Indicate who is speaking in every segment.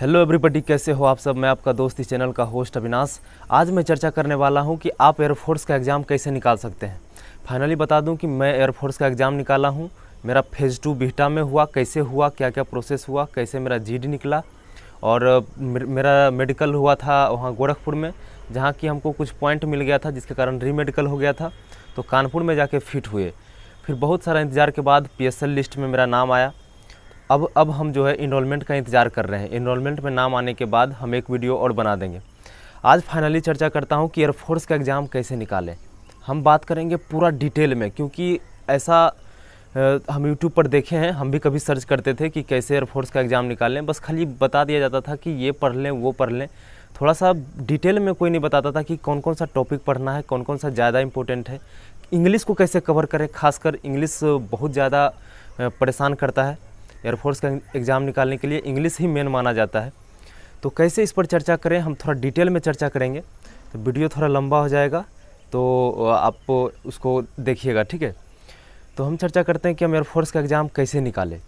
Speaker 1: hello everybody कैसे हो आप सब मैं आपका दोस्त इस चैनल का होस्ट अविनाश आज मैं चर्चा करने वाला हूं कि आप एयरफोर्स का एग्ज़ाम कैसे निकाल सकते हैं फाइनली बता दूं कि मैं एयरफोर्स का एग्ज़ाम निकाला हूं मेरा फेज़ टू बिहटा में हुआ कैसे हुआ क्या क्या प्रोसेस हुआ कैसे मेरा जी निकला और मेरा मेडिकल हुआ था वहाँ गोरखपुर में जहाँ की हमको कुछ पॉइंट मिल गया था जिसके कारण री हो गया था तो कानपुर में जाके फिट हुए फिर बहुत सारा इंतज़ार के बाद पी लिस्ट में मेरा नाम आया अब अब हम जो है इनरोलमेंट का इंतज़ार कर रहे हैं इनरोलमेंट में नाम आने के बाद हम एक वीडियो और बना देंगे आज फाइनली चर्चा करता हूँ कि एयरफोर्स का एग्ज़ाम कैसे निकालें हम बात करेंगे पूरा डिटेल में क्योंकि ऐसा हम यूट्यूब पर देखे हैं हम भी कभी सर्च करते थे कि कैसे एयरफोर्स का एग्ज़ाम निकालें बस खाली बता दिया जाता था कि ये पढ़ लें वो पढ़ लें थोड़ा सा डिटेल में कोई नहीं बताता था कि कौन कौन सा टॉपिक पढ़ना है कौन कौन सा ज़्यादा इंपॉर्टेंट है इंग्लिश को कैसे कवर करें खासकर इंग्लिश बहुत ज़्यादा परेशान करता है एयरफोर्स का एग्ज़ाम निकालने के लिए इंग्लिश ही मेन माना जाता है तो कैसे इस पर चर्चा करें हम थोड़ा डिटेल में चर्चा करेंगे तो वीडियो थोड़ा लंबा हो जाएगा तो आप उसको देखिएगा ठीक है तो हम चर्चा करते हैं कि हम एयरफोर्स का एग्ज़ाम कैसे निकालें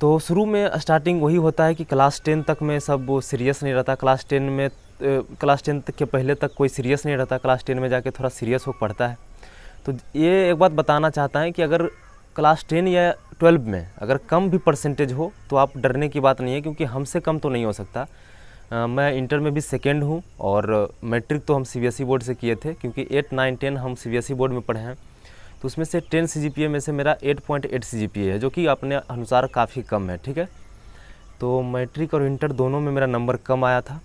Speaker 1: तो शुरू में स्टार्टिंग वही होता है कि क्लास टेन तक में सब सीरियस नहीं रहता क्लास टेन में क्लास टेन तक के पहले तक कोई सीरियस नहीं रहता क्लास टेन में जाके थोड़ा सीरियस हो पड़ता है तो ये एक बात बताना चाहता है कि अगर क्लास टेन या ट्वेल्व में अगर कम भी परसेंटेज हो तो आप डरने की बात नहीं है क्योंकि हमसे कम तो नहीं हो सकता आ, मैं इंटर में भी सेकेंड हूँ और मैट्रिक तो हम सी बोर्ड e से किए थे क्योंकि एट नाइन टेन हम सी बोर्ड e में पढ़े हैं तो उसमें से टेन सी में से मेरा एट पॉइंट एट सी है जो कि अपने अनुसार काफ़ी कम है ठीक है तो मैट्रिक और इंटर दोनों में मेरा नंबर कम आया था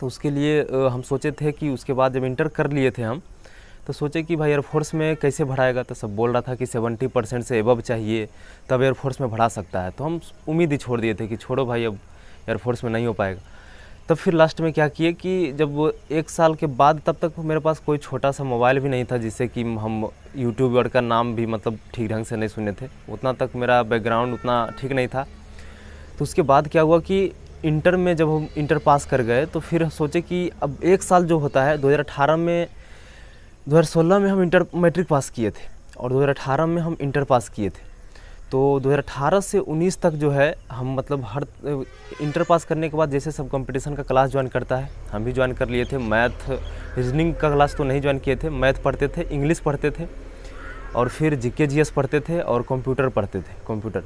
Speaker 1: तो उसके लिए हम सोचे थे कि उसके बाद जब इंटर कर लिए थे हम तो सोचे कि भाई एयरफोर्स में कैसे भराएगा तो सब बोल रहा था कि सेवेंटी परसेंट से एबव चाहिए तब एयरफोर्स में भरा सकता है तो हम उम्मीद ही छोड़ दिए थे कि छोड़ो भाई अब एयरफोर्स में नहीं हो पाएगा तब फिर लास्ट में क्या किए कि जब एक साल के बाद तब तक मेरे पास कोई छोटा सा मोबाइल भी नहीं था जिससे कि हम यूट्यूबर का नाम भी मतलब ठीक ढंग से नहीं सुने थे उतना तक मेरा बैकग्राउंड उतना ठीक नहीं था तो उसके बाद क्या हुआ कि इंटर में जब हम इंटर पास कर गए तो फिर सोचे कि अब एक साल जो होता है 2018 में 2016 में हम इंटर मैट्रिक पास किए थे और 2018 में हम इंटर पास किए थे तो 2018 से 19 तक जो है हम मतलब हर इंटर पास करने के बाद जैसे सब कंपटीशन का क्लास ज्वाइन करता है हम भी ज्वाइन कर लिए थे मैथ रीजनिंग का क्लास तो नहीं ज्वाइन किए थे मैथ पढ़ते थे इंग्लिश पढ़ते थे और फिर जीके एस पढ़ते थे और कंप्यूटर पढ़ते थे कंप्यूटर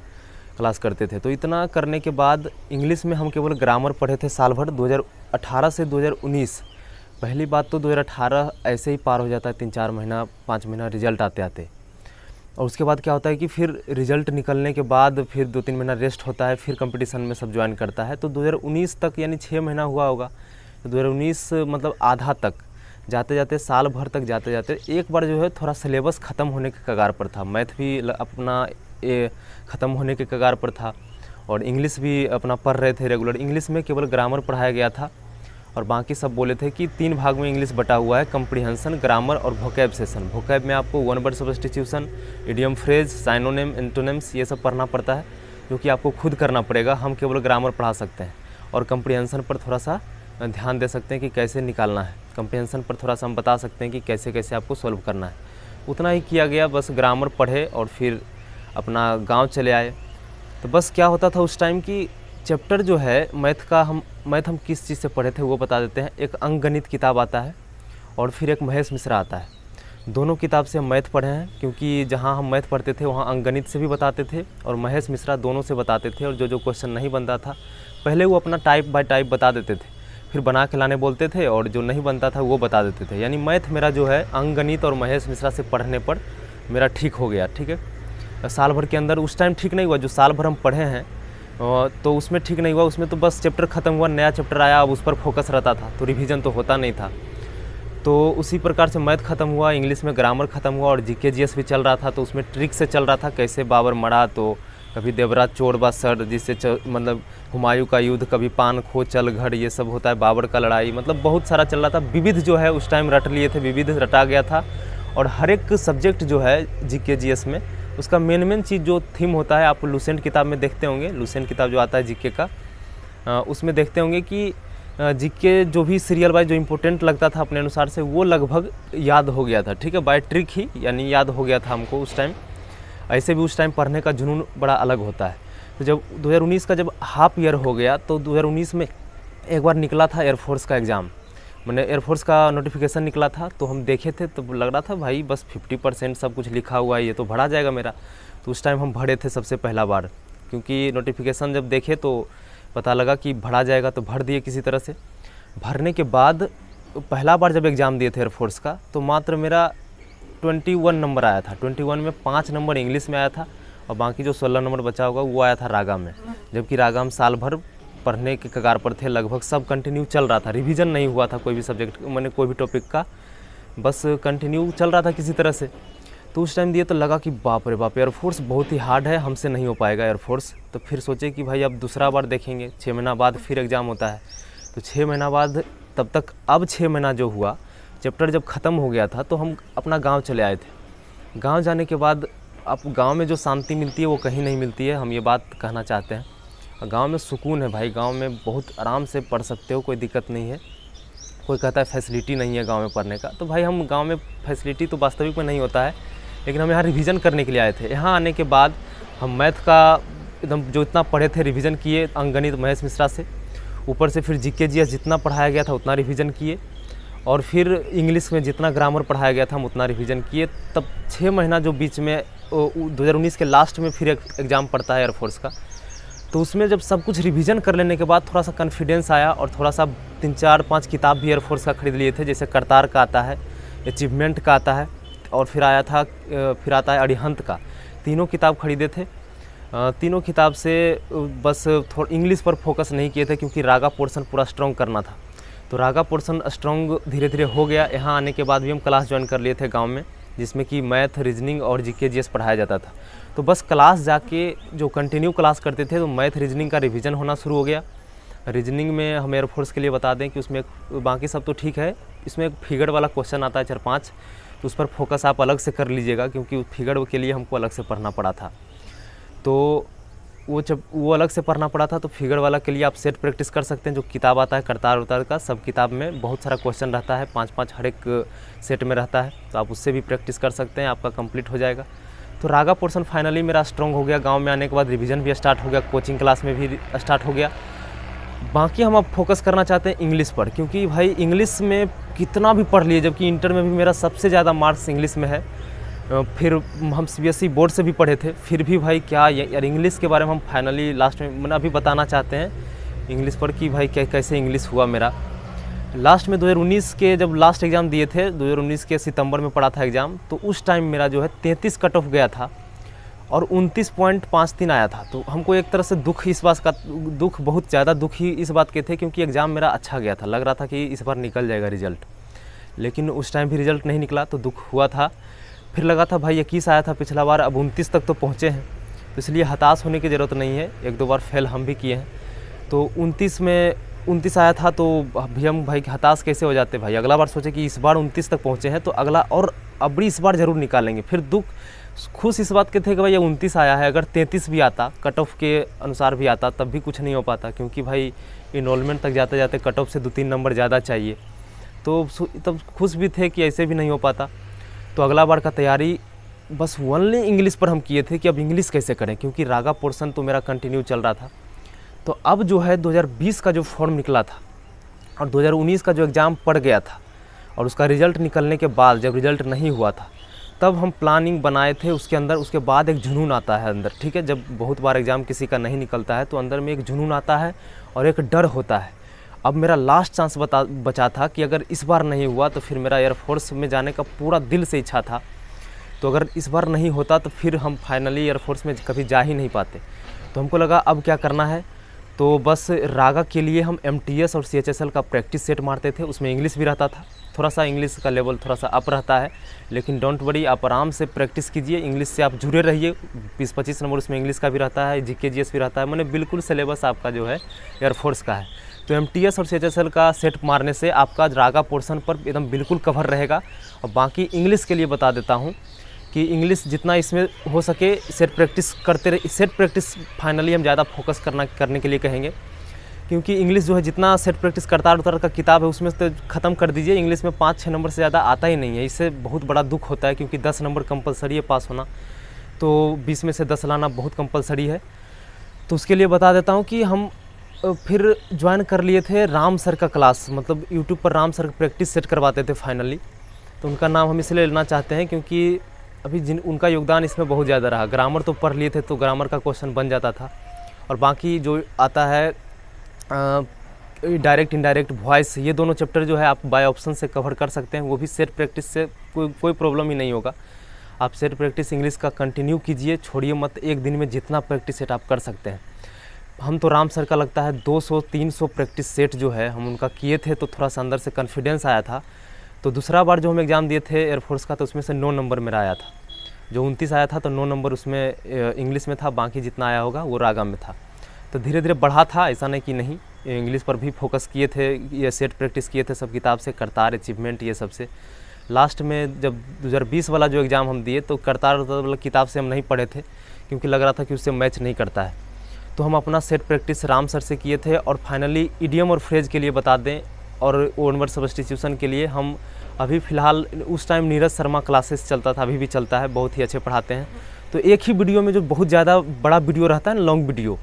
Speaker 1: क्लास करते थे तो इतना करने के बाद इंग्लिश में हम केवल ग्रामर पढ़े थे साल भर 2018 से 2019 पहली बात तो 2018 ऐसे ही पार हो जाता है तीन चार महीना पाँच महीना रिजल्ट आते आते और उसके बाद क्या होता है कि फिर रिजल्ट निकलने के बाद फिर दो तीन महीना रेस्ट होता है फिर कंपटीशन में सब ज्वाइन करता है तो 2019 तक यानी छः महीना हुआ होगा तो 2019 मतलब आधा तक जाते जाते साल भर तक जाते जाते एक बार जो है थोड़ा सिलेबस ख़त्म होने के कगार पर था मैथ भी अपना ख़त्म होने के कगार पर था और इंग्लिश भी अपना पढ़ रहे थे रेगुलर इंग्लिश में केवल ग्रामर पढ़ाया गया था और बाकी सब बोले थे कि तीन भाग में इंग्लिश बटा हुआ है कम्प्रीहेंसन ग्रामर और भोकैब सेशन भोकैब में आपको one word substitution idiom phrase synonym antonyms ये सब पढ़ना पड़ता है जो कि आपको खुद करना पड़ेगा हम केवल ग्रामर पढ़ा सकते हैं और कम्प्रीहेंसन पर थोड़ा सा ध्यान दे सकते हैं कि कैसे निकालना है कम्प्रीहेंसन पर थोड़ा सा हम बता सकते हैं कि कैसे कैसे आपको सॉल्व करना है उतना ही किया गया बस ग्रामर पढ़े और फिर अपना गाँव चले आए तो बस क्या होता था उस टाइम कि चैप्टर जो है मैथ का हम मैथ हम किस चीज़ से पढ़े थे वो बता देते हैं एक अंगगणित गणित किताब आता है और फिर एक महेश मिश्रा आता है दोनों किताब से हम मैथ पढ़े हैं क्योंकि जहाँ हम मैथ पढ़ते थे वहाँ अंगगणित से भी बताते थे और महेश मिश्रा दोनों से बताते थे और जो जो क्वेश्चन नहीं बनता था पहले वो अपना टाइप बाय टाइप बता देते थे फिर बना के लाने बोलते थे और जो नहीं बनता था वो बता देते थे यानी मैथ मेरा जो है अंकगणित और महेश मिश्रा से पढ़ने पर मेरा ठीक हो गया ठीक है साल भर के अंदर उस टाइम ठीक नहीं हुआ जो साल भर हम पढ़े हैं तो उसमें ठीक नहीं हुआ उसमें तो बस चैप्टर ख़त्म हुआ नया चैप्टर आया अब उस पर फोकस रहता था तो रिविज़न तो होता नहीं था तो उसी प्रकार से मैथ ख़त्म हुआ इंग्लिश में ग्रामर ख़त्म हुआ और जीके जीएस भी चल रहा था तो उसमें ट्रिक से चल रहा था कैसे बाबर मरा तो कभी देवराज चोरबा सर जिससे मतलब हुमायूं का युद्ध कभी पान खो चल घड़ ये सब होता है बाबर का लड़ाई मतलब बहुत सारा चल रहा था विविध जो है उस टाइम रट लिए थे विविध रटा गया था और हर एक सब्जेक्ट जो है जी के जी एस में उसका मेन मेन चीज़ जो थीम होता है आप लूसेंट किताब में देखते होंगे लूसेंट किताब जो आता है जीके का उसमें देखते होंगे कि जीके जो भी सीरियल वाइज जो इम्पोर्टेंट लगता था अपने अनुसार से वो लगभग याद हो गया था ठीक है बाय ट्रिक ही यानी याद हो गया था हमको उस टाइम ऐसे भी उस टाइम पढ़ने का जुनून बड़ा अलग होता है तो जब 2019 का जब हाफ ईयर हो गया तो 2019 में एक बार निकला था एयरफोर्स का एग्ज़ाम मैंने एयरफोर्स का नोटिफिकेशन निकला था तो हम देखे थे तो लग रहा था भाई बस फिफ्टी परसेंट सब कुछ लिखा हुआ है ये तो भरा जाएगा मेरा तो उस टाइम हम भरे थे सबसे पहला बार क्योंकि नोटिफिकेशन जब देखे तो पता लगा कि भरा जाएगा तो भर दिए किसी तरह से भरने के बाद पहला बार जब एग्ज़ाम दिए थे एयरफोर्स का तो मात्र मेरा ट्वेंटी वन नंबर आया था ट्वेंटी वन में पाँच नंबर इंग्लिश में आया था और बाकी जो सोलह नंबर बचा होगा वो आया था रागा में जबकि रागा हम साल भर पढ़ने के कगार पर थे लगभग सब कंटिन्यू चल रहा था रिवीजन नहीं हुआ था कोई भी सब्जेक्ट मैंने कोई भी टॉपिक का बस कंटिन्यू चल रहा था किसी तरह से तो उस टाइम दिए तो लगा कि बाप रे बाप एयरफोर्स बहुत ही हार्ड है हमसे नहीं हो पाएगा एयरफोर्स तो फिर सोचे कि भाई अब दूसरा बार देखेंगे छः महीना बाद फिर एग्ज़ाम होता है तो छः महीना बाद तब तक अब छः महीना जो हुआ चैप्टर जब ख़त्म हो गया था तो हम अपना गांव चले आए थे गांव जाने के बाद अब गांव में जो शांति मिलती है वो कहीं नहीं मिलती है हम ये बात कहना चाहते हैं गांव में सुकून है भाई गांव में बहुत आराम से पढ़ सकते हो कोई दिक्कत नहीं है कोई कहता है फैसिलिटी नहीं है गाँव में पढ़ने का तो भाई हम गाँव में फैसिलिटी तो वास्तविक में नहीं होता है लेकिन हम यहाँ रिविज़न करने के लिए आए थे यहाँ आने के बाद हम मैथ का एकदम जो इतना पढ़े थे रिविज़न किए अंगणित महेश मिश्रा से ऊपर से फिर जी के जितना पढ़ाया गया था उतना रिविज़न किए और फिर इंग्लिश में जितना ग्रामर पढ़ाया गया था हम उतना रिविज़न किए तब छः महीना जो बीच में दो के लास्ट में फिर एक एग्ज़ाम पड़ता है एयरफोर्स का तो उसमें जब सब कुछ रिवीजन कर लेने के बाद थोड़ा सा कॉन्फिडेंस आया और थोड़ा सा तीन चार पाँच किताब भी एयरफोर्स का ख़रीद लिए थे जैसे करतार का आता है अचीवमेंट का आता है और फिर आया था फिर आता है अरिहंत का तीनों किताब खरीदे थे तीनों किताब से बस थोड़ा इंग्लिश पर फोकस नहीं किए थे क्योंकि रागा पोर्सन पूरा स्ट्रॉन्ग करना था तो रागा पोर्सन स्ट्रॉन्ग धीरे धीरे हो गया यहाँ आने के बाद भी हम क्लास ज्वाइन कर लिए थे गाँव में जिसमें कि मैथ रीजनिंग और जीके जीएस पढ़ाया जाता था तो बस क्लास जाके जो कंटिन्यू क्लास करते थे तो मैथ रीजनिंग का रिविज़न होना शुरू हो गया रीजनिंग में हम एयरफोर्स के लिए बता दें कि उसमें बाकी सब तो ठीक है इसमें एक फिगर वाला क्वेश्चन आता है चार पाँच तो उस पर फोकस आप अलग से कर लीजिएगा क्योंकि फिगर के लिए हमको अलग से पढ़ना पड़ा था तो वो जब वो अलग से पढ़ना पड़ा था तो फिगर वाला के लिए आप सेट प्रैक्टिस कर सकते हैं जो किताब आता है करतार उतार का सब किताब में बहुत सारा क्वेश्चन रहता है पाँच पाँच हर एक सेट में रहता है तो आप उससे भी प्रैक्टिस कर सकते हैं आपका कंप्लीट हो जाएगा तो रागा पोर्सन फाइनली मेरा स्ट्रॉन्ग हो गया गाँव में आने के बाद रिविजन भी स्टार्ट हो गया कोचिंग क्लास में भी स्टार्ट हो गया बाकी हम अब फोकस करना चाहते हैं इंग्लिश पर क्योंकि भाई इंग्लिश में कितना भी पढ़ लिए जबकि इंटर में भी मेरा सबसे ज़्यादा मार्क्स इंग्लिश में है फिर हम सीबीएसई e बोर्ड से भी पढ़े थे फिर भी भाई क्या यार इंग्लिश के बारे में हम फाइनली लास्ट में मैंने अभी बताना चाहते हैं इंग्लिश पर कि भाई क्या कैसे इंग्लिश हुआ मेरा लास्ट में 2019 के जब लास्ट एग्ज़ाम दिए थे 2019 के सितंबर में पढ़ा था एग्ज़ाम तो उस टाइम मेरा जो है 33 कट ऑफ गया था और उनतीस पॉइंट पाँच तीन आया था तो हमको एक तरह से दुख इस बात का दुख बहुत ज़्यादा दुख ही इस बात के थे क्योंकि एग्ज़ाम मेरा अच्छा गया था लग रहा था कि इस बार निकल जाएगा रिजल्ट लेकिन उस टाइम भी रिजल्ट नहीं निकला तो दुख हुआ था फिर लगा था भाई इक्कीस आया था पिछला बार अब उनतीस तक तो पहुँचे हैं तो इसलिए हताश होने की ज़रूरत नहीं है एक दो बार फेल हम भी किए हैं तो उनतीस में उनतीस आया था तो अभी हम भाई हताश कैसे हो जाते भाई अगला बार सोचे कि इस बार उनतीस तक पहुँचे हैं तो अगला और अबड़ी इस बार ज़रूर निकालेंगे फिर दुख खुश इस बात के थे कि भाई ये उनतीस आया है अगर तैंतीस भी आता कट ऑफ के अनुसार भी आता तब भी कुछ नहीं हो पाता क्योंकि भाई इनोलमेंट तक जाते जाते कट ऑफ से दो तीन नंबर ज़्यादा चाहिए तो तब खुश भी थे कि ऐसे भी नहीं हो पाता तो अगला बार का तैयारी बस ओनली इंग्लिश पर हम किए थे कि अब इंग्लिश कैसे करें क्योंकि रागा पोर्सन तो मेरा कंटिन्यू चल रहा था तो अब जो है 2020 का जो फॉर्म निकला था और 2019 का जो एग्ज़ाम पड़ गया था और उसका रिज़ल्ट निकलने के बाद जब रिज़ल्ट नहीं हुआ था तब हम प्लानिंग बनाए थे उसके अंदर उसके बाद एक जुनून आता है अंदर ठीक है जब बहुत बार एग्ज़ाम किसी का नहीं निकलता है तो अंदर में एक जुनून आता है और एक डर होता है अब मेरा लास्ट चांस बता बचा था कि अगर इस बार नहीं हुआ तो फिर मेरा एयरफोर्स में जाने का पूरा दिल से इच्छा था तो अगर इस बार नहीं होता तो फिर हम फाइनली एयरफोर्स में कभी जा ही नहीं पाते तो हमको लगा अब क्या करना है तो बस रागा के लिए हम एम और सी का प्रैक्टिस सेट मारते थे उसमें इंग्लिश भी रहता था थोड़ा सा इंग्लिश का लेवल थोड़ा सा अप रहता है लेकिन डोंट वरी आप आराम से प्रैक्टिस कीजिए इंग्लिश से आप जुड़े रहिए बीस पच्चीस नंबर उसमें इंग्लिश का भी रहता है जी के भी रहता है मैंने बिल्कुल सिलेबस आपका जो है एयरफोर्स का है तो एम और सी का सेट मारने से आपका रागा पोर्सन पर एकदम बिल्कुल कवर रहेगा और बाकी इंग्लिश के लिए बता देता हूँ कि इंग्लिश जितना इसमें हो सके सेट प्रैक्टिस करते रहे सेट प्रैक्टिस फाइनली हम ज़्यादा फोकस करना करने के लिए कहेंगे क्योंकि इंग्लिश जो है जितना सेट प्रैक्टिस करतार उतार का किताब है उसमें तो ख़त्म कर दीजिए इंग्लिश में पाँच छः नंबर से ज़्यादा आता ही नहीं है इससे बहुत बड़ा दुख होता है क्योंकि दस नंबर कंपलसरी है पास होना तो बीस में से दस लाना बहुत कंपलसरी है तो उसके लिए बता देता हूँ कि हम फिर ज्वाइन कर लिए थे राम सर का क्लास मतलब यूट्यूब पर राम सर प्रैक्टिस सेट करवाते थे फाइनली तो उनका नाम हम इसलिए लेना चाहते हैं क्योंकि अभी जिन उनका योगदान इसमें बहुत ज़्यादा रहा ग्रामर तो पढ़ लिए थे तो ग्रामर का क्वेश्चन बन जाता था और बाकी जो आता है डायरेक्ट इनडायरेक्ट वॉइस ये दोनों चैप्टर जो है आप बाय ऑप्शन से कवर कर सकते हैं वो भी सेट प्रैक्टिस से कोई कोई प्रॉब्लम ही नहीं होगा आप सेट प्रैक्टिस इंग्लिश का कंटिन्यू कीजिए छोड़िए मत एक दिन में जितना प्रैक्टिस सेट आप कर सकते हैं हम तो राम सर का लगता है 200-300 प्रैक्टिस सेट जो है हम उनका किए थे तो थोड़ा सा अंदर से कॉन्फिडेंस आया था तो दूसरा बार जो हम एग्ज़ाम दिए थे एयरफोर्स का तो उसमें से नौ नंबर मेरा आया था जो उनतीस आया था तो नौ नंबर उसमें इंग्लिश में था बाकी जितना आया होगा वो रागा में था तो धीरे धीरे बढ़ा था ऐसा नहीं कि नहीं इंग्लिश पर भी फोकस किए थे ये सेट प्रैक्टिस किए थे सब किताब से करतार अचीवमेंट ये सब से लास्ट में जब 2020 वाला जो एग्ज़ाम हम दिए तो करतार वाला किताब से हम नहीं पढ़े थे क्योंकि लग रहा था कि उससे मैच नहीं करता है तो हम अपना सेट प्रैक्टिस राम सर से किए थे और फाइनली ईडियम और फ्रेज के लिए बता दें और वन वर्ड सब्सटीट्यूशन के लिए हम अभी फ़िलहाल उस टाइम नीरज शर्मा क्लासेस चलता था अभी भी चलता है बहुत ही अच्छे पढ़ाते हैं तो एक ही वीडियो में जो बहुत ज़्यादा बड़ा वीडियो रहता है ना लॉन्ग वीडियो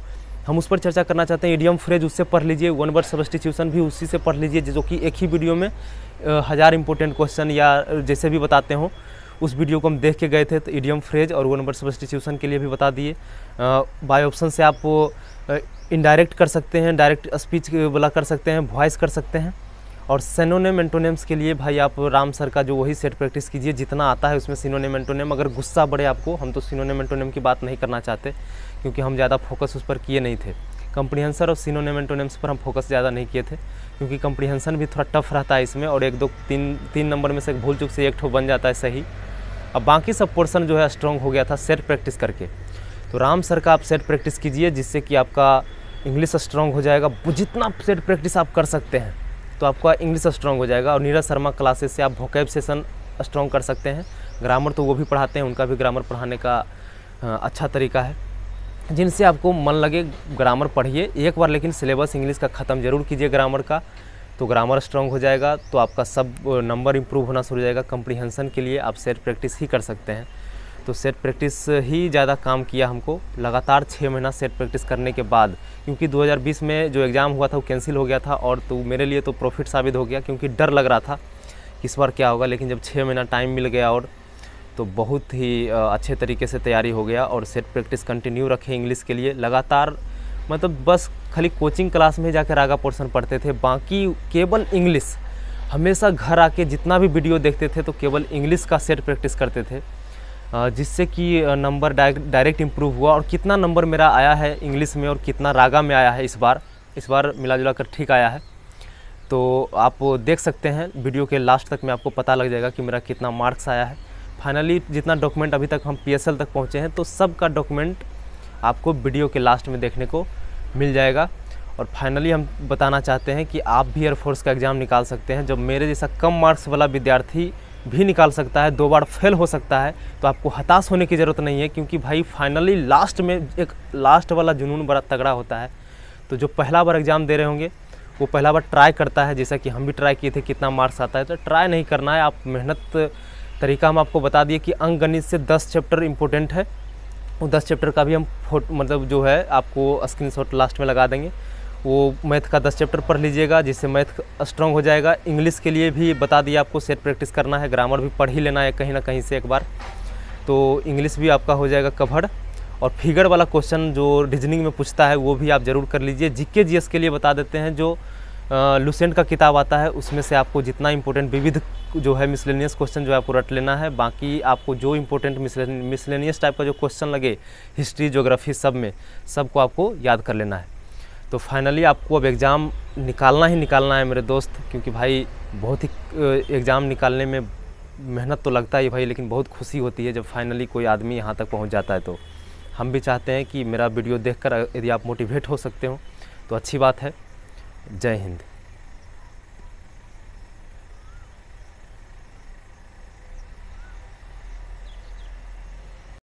Speaker 1: हम उस पर चर्चा करना चाहते हैं ईडियम फ्रेज उससे पढ़ लीजिए वन वर्ड सब्सटीट्यूशन भी उसी से पढ़ लीजिए जो कि एक ही वीडियो में हज़ार इंपॉर्टेंट क्वेश्चन या जैसे भी बताते हों उस वीडियो को हम देख के गए थे तो ईडियम फ्रेज और वो नंबर सब्सटीट्यूशन के लिए भी बता दिए बाय ऑप्शन से आप इनडायरेक्ट कर सकते हैं डायरेक्ट स्पीच वाला कर सकते हैं वॉइस कर सकते हैं और सेनोनेम एंटोनेम्स के लिए भाई आप राम सर का जो वही सेट प्रैक्टिस कीजिए जितना आता है उसमें सिनोनेम एंटोनेम अगर गुस्सा बढ़े आपको हम तो सिनोनेम एंटोनेम की बात नहीं करना चाहते क्योंकि हम ज़्यादा फोकस उस पर किए नहीं थे कंप्रीहेंसर और सिनोनेम एंटोनेम्स पर हम फोकस ज़्यादा नहीं किए थे क्योंकि कंप्रीहेंसन भी थोड़ा टफ रहता है इसमें और एक दो तीन तीन नंबर में से भूल चुक से एक ठो बन जाता है सही अब बाकी सब पोर्सन जो है स्ट्रॉन्ग हो गया था सेट प्रैक्टिस करके तो राम सर का आप सेट प्रैक्टिस कीजिए जिससे कि आपका इंग्लिश स्ट्रॉन्ग हो जाएगा जितना सेट प्रैक्टिस आप कर सकते हैं तो आपका इंग्लिश स्ट्रॉन्ग हो जाएगा और नीरज शर्मा क्लासेस से आप भोकैब सेशन स्ट्रॉन्ग कर सकते हैं ग्रामर तो वो भी पढ़ाते हैं उनका भी ग्रामर पढ़ाने का अच्छा तरीका है जिनसे आपको मन लगे ग्रामर पढ़िए एक बार लेकिन सिलेबस इंग्लिश का ख़त्म जरूर कीजिए ग्रामर का तो ग्रामर स्ट्रॉन्ग हो जाएगा तो आपका सब नंबर इम्प्रूव होना शुरू हो जाएगा कंप्रीहेंसन के लिए आप सेट प्रैक्टिस ही कर सकते हैं तो सेट प्रैक्टिस ही ज़्यादा काम किया हमको लगातार छः महीना सेट प्रैक्टिस करने के बाद क्योंकि 2020 में जो एग्ज़ाम हुआ था वो कैंसिल हो गया था और तो मेरे लिए तो प्रॉफिट साबित हो गया क्योंकि डर लग रहा था कि इस बार क्या होगा लेकिन जब छः महीना टाइम मिल गया और तो बहुत ही अच्छे तरीके से तैयारी हो गया और सेट प्रैक्टिस कंटिन्यू रखें इंग्लिश के लिए लगातार मतलब बस खाली कोचिंग क्लास में जाकर रागा पोर्सन पढ़ते थे बाकी केवल इंग्लिश हमेशा घर आके जितना भी वीडियो देखते थे तो केवल इंग्लिश का सेट प्रैक्टिस करते थे जिससे कि नंबर डायरेक्ट इम्प्रूव हुआ और कितना नंबर मेरा आया है इंग्लिश में और कितना रागा में आया है इस बार इस बार मिला जुला कर ठीक आया है तो आप देख सकते हैं वीडियो के लास्ट तक में आपको पता लग जाएगा कि मेरा कितना मार्क्स आया है फाइनली जितना डॉक्यूमेंट अभी तक हम पी तक पहुँचे हैं तो सब का डॉक्यूमेंट आपको वीडियो के लास्ट में देखने को मिल जाएगा और फाइनली हम बताना चाहते हैं कि आप भी एयरफोर्स का एग्ज़ाम निकाल सकते हैं जब मेरे जैसा कम मार्क्स वाला विद्यार्थी भी निकाल सकता है दो बार फेल हो सकता है तो आपको हताश होने की ज़रूरत नहीं है क्योंकि भाई फाइनली लास्ट में एक लास्ट वाला जुनून बड़ा तगड़ा होता है तो जो पहला बार एग्ज़ाम दे रहे होंगे वो पहला बार ट्राई करता है जैसा कि हम भी ट्राई किए थे कितना मार्क्स आता है तो ट्राई नहीं करना है आप मेहनत तरीका हम आपको बता दिए कि अंक गणित से दस चैप्टर इम्पोर्टेंट है दस चैप्टर का भी हम फोटो मतलब जो है आपको स्क्रीनशॉट लास्ट में लगा देंगे वो मैथ का दस चैप्टर पढ़ लीजिएगा जिससे मैथ स्ट्रॉन्ग हो जाएगा इंग्लिश के लिए भी बता दिया आपको सेट प्रैक्टिस करना है ग्रामर भी पढ़ ही लेना है कहीं ना कहीं से एक बार तो इंग्लिश भी आपका हो जाएगा कवर और फिगर वाला क्वेश्चन जो रीजनिंग में पूछता है वो भी आप ज़रूर कर लीजिए जी के के लिए बता देते हैं जो लूसेंट का किताब आता है उसमें से आपको जितना इम्पोर्टेंट विविध जो है मिसलेनियस क्वेश्चन जो है आपको रट लेना है बाकी आपको जो इम्पोर्टेंट मिसलेनियस टाइप का जो क्वेश्चन लगे हिस्ट्री जोग्राफी सब में सबको आपको याद कर लेना है तो फाइनली आपको अब एग्ज़ाम निकालना ही निकालना है मेरे दोस्त क्योंकि भाई बहुत ही एग्ज़ाम निकालने में मेहनत तो लगता ही भाई लेकिन बहुत खुशी होती है जब फाइनली कोई आदमी यहाँ तक पहुँच जाता है तो हम भी चाहते हैं कि मेरा वीडियो देखकर यदि आप मोटिवेट हो सकते हो तो अच्छी बात है जय हिंद